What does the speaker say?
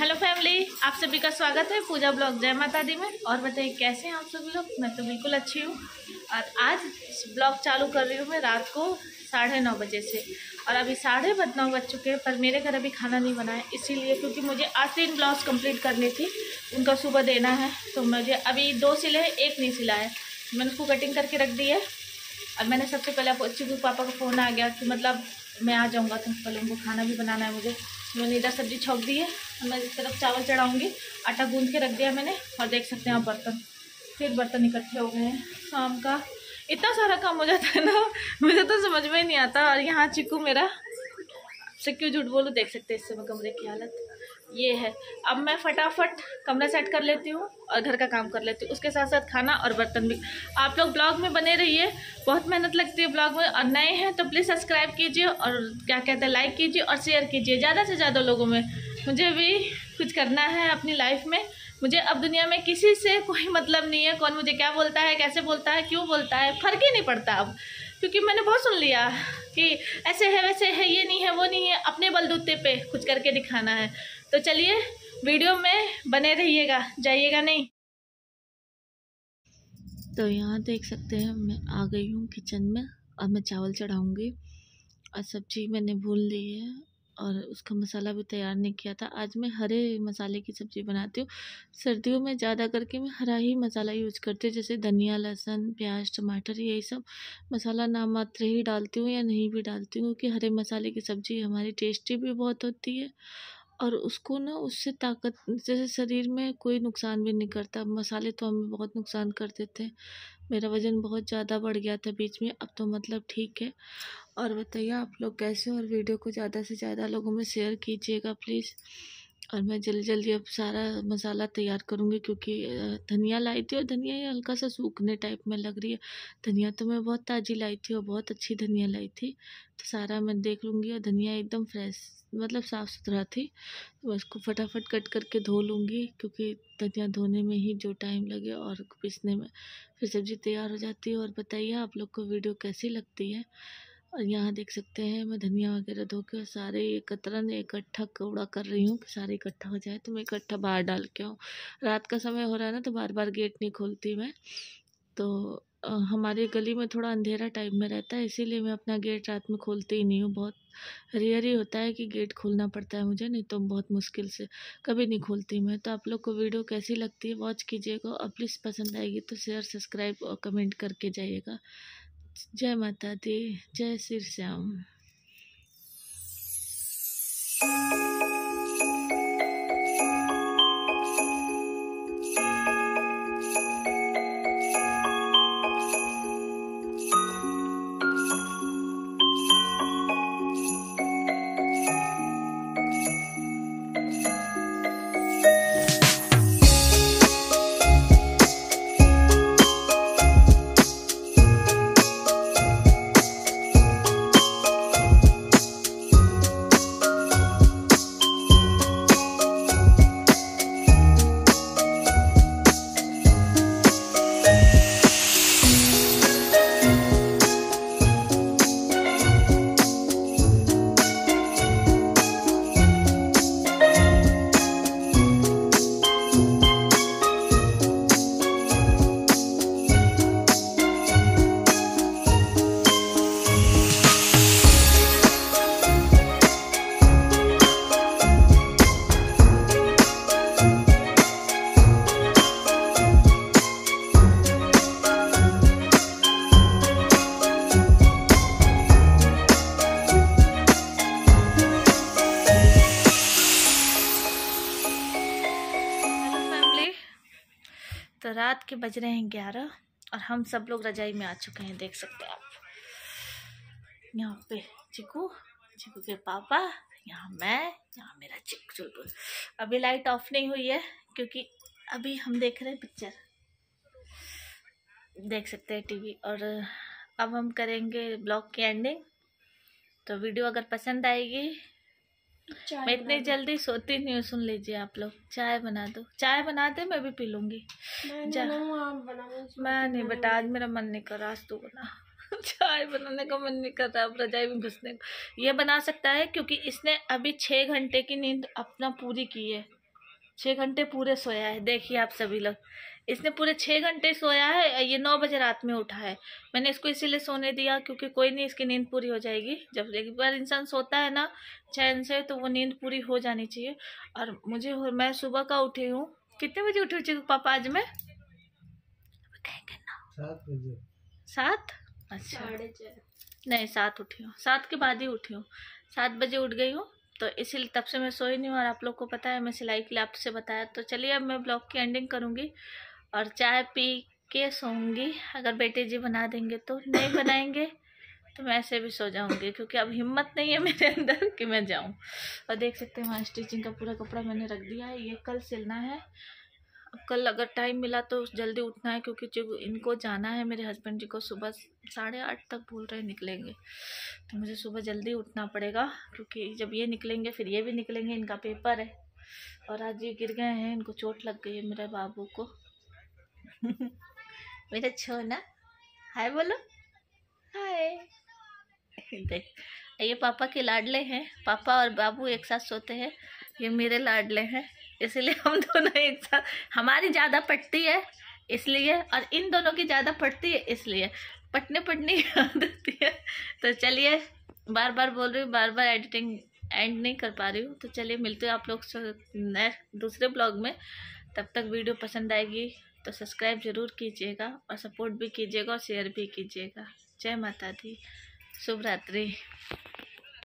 hello family आप सभी का स्वागत है पूजा ब्लॉग जय माता दी में और बताइए कैसे हैं आप सभी लोग मैं तो बिल्कुल अच्छी हूँ और आज ब्लॉग चालू कर रही हूँ मैं रात को साढ़े नौ बजे से और अभी साढ़े बद नौ बज चुके हैं पर मेरे घर अभी खाना नहीं बना है इसीलिए क्योंकि मुझे आज तीन ब्लाउज कंप्लीट करनी थी उनका सुबह देना है तो मुझे अभी दो सिले हैं एक नहीं सिला है मैंने उसको कटिंग करके रख दी है और मैंने सबसे पहले चूँकि पापा का फ़ोन आ गया कि मतलब मैं आ जाऊँगा तो पहले उनको खाना भी बनाना है मुझे मैंने इधर सब्जी छोंक दी है मैं इस तरफ चावल चढ़ाऊँगी आटा गूंद के रख दिया मैंने और देख सकते हैं आप बर्तन फिर बर्तन इकट्ठे हो गए हैं शाम का इतना सारा काम हो जाता है ना मुझे तो समझ में नहीं आता और यहाँ चिकू मेरा से क्यों झूठ बोलूँ देख सकते हैं इस समय कमरे की हालत ये है अब मैं फटाफट कमरा सेट कर लेती हूँ और घर का काम कर लेती हूँ उसके साथ साथ खाना और बर्तन भी आप लोग ब्लॉग में बने रहिए बहुत मेहनत लगती है ब्लॉग में और नए हैं तो प्लीज़ सब्सक्राइब कीजिए और क्या कहते हैं लाइक कीजिए और शेयर कीजिए ज़्यादा से ज़्यादा लोगों में मुझे भी कुछ करना है अपनी लाइफ में मुझे अब दुनिया में किसी से कोई मतलब नहीं है कौन मुझे क्या बोलता है कैसे बोलता है क्यों बोलता है फ़र्क ही नहीं पड़ता अब क्योंकि मैंने बहुत सुन लिया कि ऐसे है वैसे है ये नहीं है वो नहीं है अपने बलदूते पे कुछ करके दिखाना है तो चलिए वीडियो में बने रहिएगा जाइएगा नहीं तो यहाँ देख सकते हैं मैं आ गई हूँ किचन में और मैं चावल चढ़ाऊँगी और सब्ज़ी मैंने भून ली है और उसका मसाला भी तैयार नहीं किया था आज मैं हरे मसाले की सब्ज़ी बनाती हूँ सर्दियों में ज़्यादा करके मैं हरा ही मसाला यूज़ करती हूँ जैसे धनिया लहसुन प्याज टमाटर यही सब मसाला नामात्र ही डालती हूँ या नहीं भी डालती हूँ क्योंकि हरे मसाले की सब्ज़ी हमारी टेस्टी भी बहुत होती है और उसको ना उससे ताकत जैसे शरीर में कोई नुकसान भी नहीं करता मसाले तो हमें बहुत नुकसान करते थे मेरा वज़न बहुत ज़्यादा बढ़ गया था बीच में अब तो मतलब ठीक है और बताइए आप लोग कैसे और वीडियो को ज़्यादा से ज़्यादा लोगों में शेयर कीजिएगा प्लीज़ और मैं जल्दी जल्दी अब सारा मसाला तैयार करूँगी क्योंकि धनिया लाई थी और धनिया ये हल्का सा सूखने टाइप में लग रही है धनिया तो मैं बहुत ताज़ी लाई थी और बहुत अच्छी धनिया लाई थी तो सारा मैं देख लूँगी और धनिया एकदम फ्रेश मतलब साफ़ सुथरा थी तो इसको फटाफट कट करके धो लूँगी क्योंकि धनिया धोने में ही जो टाइम लगे और पीसने में फिर सब्ज़ी तैयार हो जाती है और बताइए आप लोग को वीडियो कैसी लगती है और यहाँ देख सकते हैं मैं धनिया वगैरह धो के सारे कतरन इकट्ठा कूड़ा कर रही हूँ कि सारे इकट्ठा हो जाए तो मैं इकट्ठा बाहर डाल के आऊँ रात का समय हो रहा है ना तो बार बार गेट नहीं खोलती मैं तो हमारी गली में थोड़ा अंधेरा टाइप में रहता है इसीलिए मैं अपना गेट रात में खोलती ही नहीं हूँ बहुत रेयर ही होता है कि गेट खोलना पड़ता है मुझे नहीं तो बहुत मुश्किल से कभी नहीं खोलती मैं तो आप लोग को वीडियो कैसी लगती है वॉच कीजिएगा और प्लीज़ पसंद आएगी तो शेयर सब्सक्राइब और कमेंट करके जाइएगा जय माता दी जय श्री श्याम रात के बज रहे हैं ग्यारह और हम सब लोग रजाई में आ चुके हैं देख सकते हैं आप यहाँ पे चिकू चिकू के पापा यहाँ मैं यहाँ मेरा चिक अभी लाइट ऑफ नहीं हुई है क्योंकि अभी हम देख रहे हैं पिक्चर देख सकते हैं टीवी और अब हम करेंगे ब्लॉग की एंडिंग तो वीडियो अगर पसंद आएगी मैं इतनी जल्दी सोती नहीं हूँ सुन लीजिए आप लोग चाय बना दो चाय बना दे मैं भी पी लूंगी मैं नहीं बट आज मेरा मन नहीं कर रहा आज तू बना चाय बनाने का मन नहीं कर रहा अब रजाई में घुसने का ये बना सकता है क्योंकि इसने अभी छः घंटे की नींद अपना पूरी की है छः घंटे पूरे सोया है देखिए आप सभी लोग इसने पूरे छः घंटे सोया है ये नौ बजे रात में उठा है मैंने इसको इसीलिए सोने दिया क्योंकि कोई नहीं इसकी नींद पूरी हो जाएगी जब एक बार इंसान सोता है ना चैन से तो वो नींद पूरी हो जानी चाहिए और मुझे मैं सुबह का उठी हूँ कितने बजे उठी हुई पापा आज मैं सात अच्छा नहीं सात उठी हूँ सात के बाद ही उठी हूँ सात बजे उठ गई हूँ तो इसीलिए तब से मैं सोई नहीं हूँ और आप लोग को पता है मैं सिलाई के लिए आपसे बताया तो चलिए अब मैं ब्लॉग की एंडिंग करूँगी और चाय पी के सोऊंगी अगर बेटे जी बना देंगे तो नहीं बनाएंगे तो मैं ऐसे भी सो जाऊंगी क्योंकि अब हिम्मत नहीं है मेरे अंदर कि मैं जाऊँ और देख सकते हैं वहाँ स्टिचिंग का पूरा कपड़ा मैंने रख दिया है ये कल सिलना है कल अगर टाइम मिला तो जल्दी उठना है क्योंकि जो इनको जाना है मेरे हस्बैंड जी को सुबह साढ़े आठ तक बोल रहे निकलेंगे तो मुझे सुबह जल्दी उठना पड़ेगा क्योंकि जब ये निकलेंगे फिर ये भी निकलेंगे इनका पेपर है और आज ये गिर गए हैं इनको चोट लग गई है मेरे बाबू को मेरा ना हाय बोलो हाय देख ये पापा के लाडले हैं पापा और बाबू एक साथ सोते हैं ये मेरे लाडले हैं इसलिए हम दोनों एक साथ हमारी ज़्यादा पटती है इसलिए और इन दोनों की ज़्यादा पटती है इसलिए पटने पटने है तो चलिए बार बार बोल रही हूँ बार बार एडिटिंग एंड नहीं कर पा रही हूँ तो चलिए मिलते हैं आप लोग नेक्स्ट दूसरे ब्लॉग में तब तक वीडियो पसंद आएगी तो सब्सक्राइब ज़रूर कीजिएगा और सपोर्ट भी कीजिएगा और शेयर भी कीजिएगा जय माता दी शुभ रात्रि